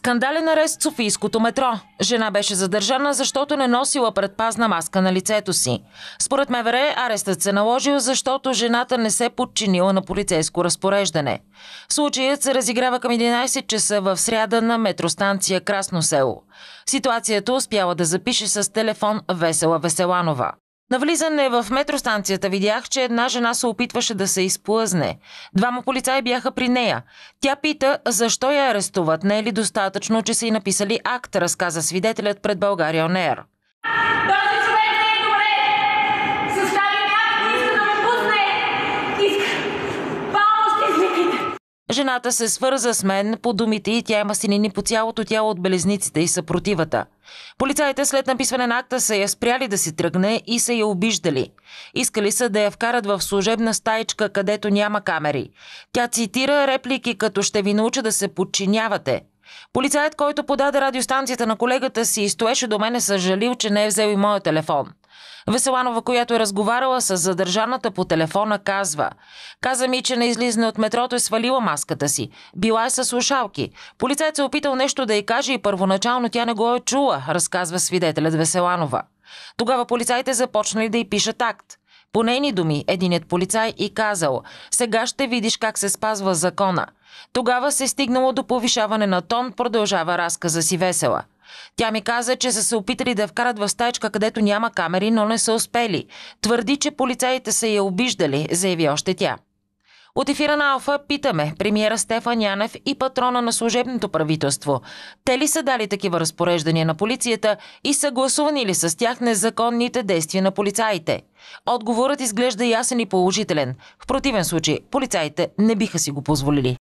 Скандален арест в Софийското метро. Жена беше задържана, защото не носила предпазна маска на лицето си. Според МВР, арестът се наложил, защото жената не се подчинила на полицейско разпореждане. Случаят се разиграва към 11 часа в сряда на метростанция Красно село. Ситуацията успяла да запише с телефон Весела Веселанова. Навлизане в метростанцията видях, че една жена се опитваше да се изплъзне. Двама полицаи бяха при нея. Тя пита защо я арестуват, не е ли достатъчно, че са и написали акт, разказа свидетелят пред България Онер. Жената се свърза с мен, по думите и тя има синини по цялото тяло от белезниците и съпротивата. Полицаите след написване на акта са я спряли да си тръгне и са я обиждали. Искали са да я вкарат в служебна стаичка, където няма камери. Тя цитира реплики като «Ще ви науча да се подчинявате». Полицаят, който подаде радиостанцията на колегата си и стоеше до мене, съжалил, че не е взел и моя телефон – Веселанова, която е разговарала с задържаната по телефона, казва «Каза ми, че на излизане от метрото е свалила маската си. Била е с слушалки. Полицайът се е опитал нещо да й каже и първоначално тя не го е чула», разказва свидетелят Веселанова. Тогава полицаите започнали да й пишат акт. По нейни думи, единият полицай и казал «Сега ще видиш как се спазва закона». Тогава се е стигнало до повишаване на тон, продължава разказа си весела. Тя ми каза, че са се опитали да я вкарат в стаечка, където няма камери, но не са успели. Твърди, че полицаите са я обиждали, заяви още тя. От ефира на Алфа питаме премиера Стефан Янев и патрона на служебното правителство. Те ли са дали такива разпореждания на полицията и са гласувани ли с тях незаконните действия на полицаите? Отговорът изглежда ясен и положителен. В противен случай полицаите не биха си го позволили.